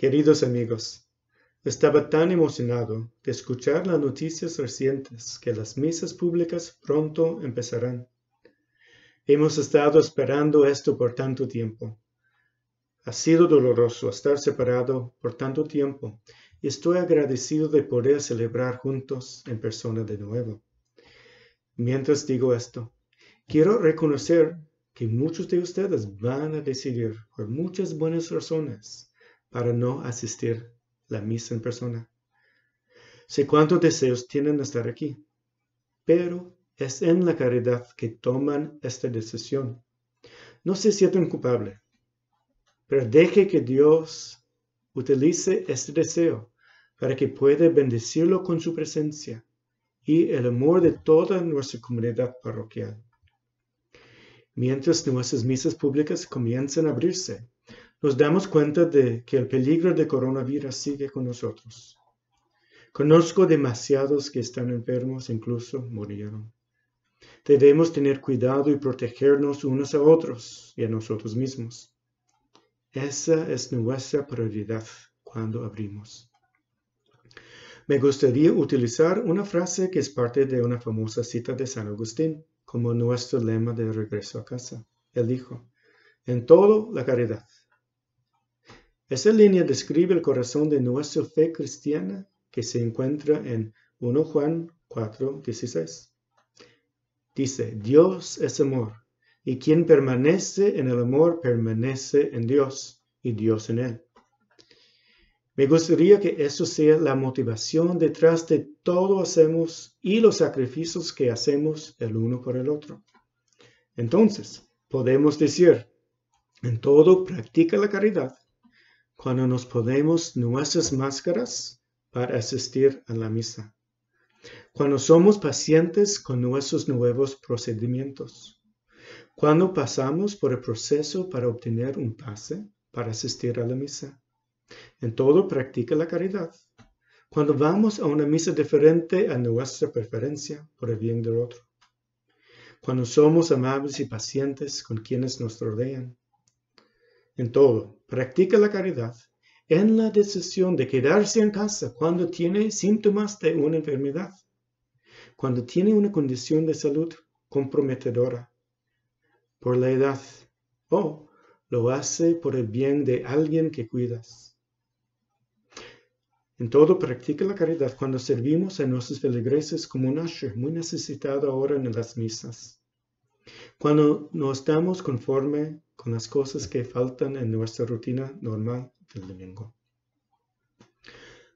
Queridos amigos, estaba tan emocionado de escuchar las noticias recientes que las misas públicas pronto empezarán. Hemos estado esperando esto por tanto tiempo. Ha sido doloroso estar separado por tanto tiempo y estoy agradecido de poder celebrar juntos en persona de nuevo. Mientras digo esto, quiero reconocer que muchos de ustedes van a decidir por muchas buenas razones para no asistir la misa en persona. Sé cuántos deseos tienen de estar aquí, pero es en la caridad que toman esta decisión. No se sienten culpables, pero deje que Dios utilice este deseo para que pueda bendecirlo con su presencia y el amor de toda nuestra comunidad parroquial. Mientras nuestras misas públicas comienzan a abrirse, nos damos cuenta de que el peligro de coronavirus sigue con nosotros. Conozco demasiados que están enfermos, incluso murieron. Debemos tener cuidado y protegernos unos a otros y a nosotros mismos. Esa es nuestra prioridad cuando abrimos. Me gustaría utilizar una frase que es parte de una famosa cita de San Agustín como nuestro lema de regreso a casa. Él dijo, en todo la caridad esa línea describe el corazón de nuestra fe cristiana que se encuentra en 1 Juan 4, 16. Dice, Dios es amor, y quien permanece en el amor permanece en Dios y Dios en él. Me gustaría que eso sea la motivación detrás de todo hacemos y los sacrificios que hacemos el uno por el otro. Entonces, podemos decir, en todo practica la caridad cuando nos ponemos nuestras máscaras para asistir a la misa, cuando somos pacientes con nuestros nuevos procedimientos, cuando pasamos por el proceso para obtener un pase para asistir a la misa. En todo practica la caridad. Cuando vamos a una misa diferente a nuestra preferencia por el bien del otro. Cuando somos amables y pacientes con quienes nos rodean en todo, practica la caridad en la decisión de quedarse en casa cuando tiene síntomas de una enfermedad, cuando tiene una condición de salud comprometedora, por la edad o lo hace por el bien de alguien que cuidas. En todo, practica la caridad cuando servimos a nuestros feligreses como un asher muy necesitado ahora en las misas. Cuando no estamos conforme las cosas que faltan en nuestra rutina normal del domingo.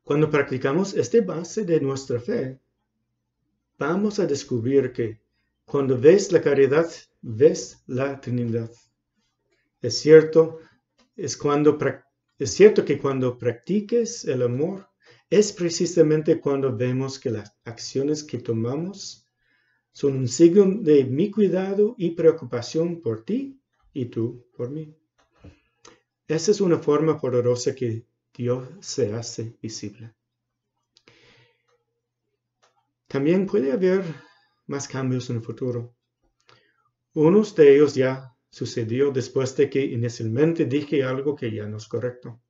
Cuando practicamos este base de nuestra fe, vamos a descubrir que cuando ves la caridad, ves la Trinidad. Es cierto, es, cuando, es cierto que cuando practiques el amor, es precisamente cuando vemos que las acciones que tomamos son un signo de mi cuidado y preocupación por ti y tú por mí. Esa es una forma poderosa que Dios se hace visible. También puede haber más cambios en el futuro. Uno de ellos ya sucedió después de que inicialmente dije algo que ya no es correcto.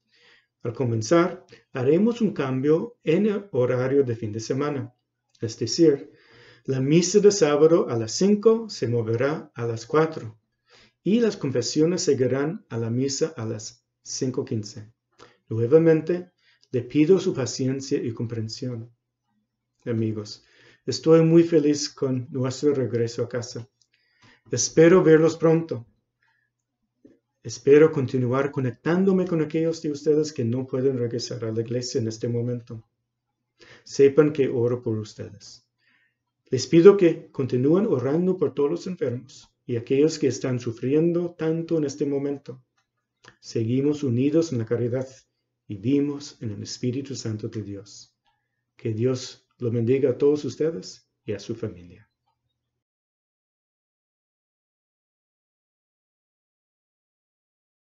Al comenzar, haremos un cambio en el horario de fin de semana. Es decir, la misa de sábado a las 5 se moverá a las 4 y las confesiones seguirán a la misa a las 5.15. Nuevamente, le pido su paciencia y comprensión. Amigos, estoy muy feliz con nuestro regreso a casa. Espero verlos pronto. Espero continuar conectándome con aquellos de ustedes que no pueden regresar a la iglesia en este momento. Sepan que oro por ustedes. Les pido que continúen orando por todos los enfermos y aquellos que están sufriendo tanto en este momento. Seguimos unidos en la caridad y vivimos en el Espíritu Santo de Dios. Que Dios lo bendiga a todos ustedes y a su familia.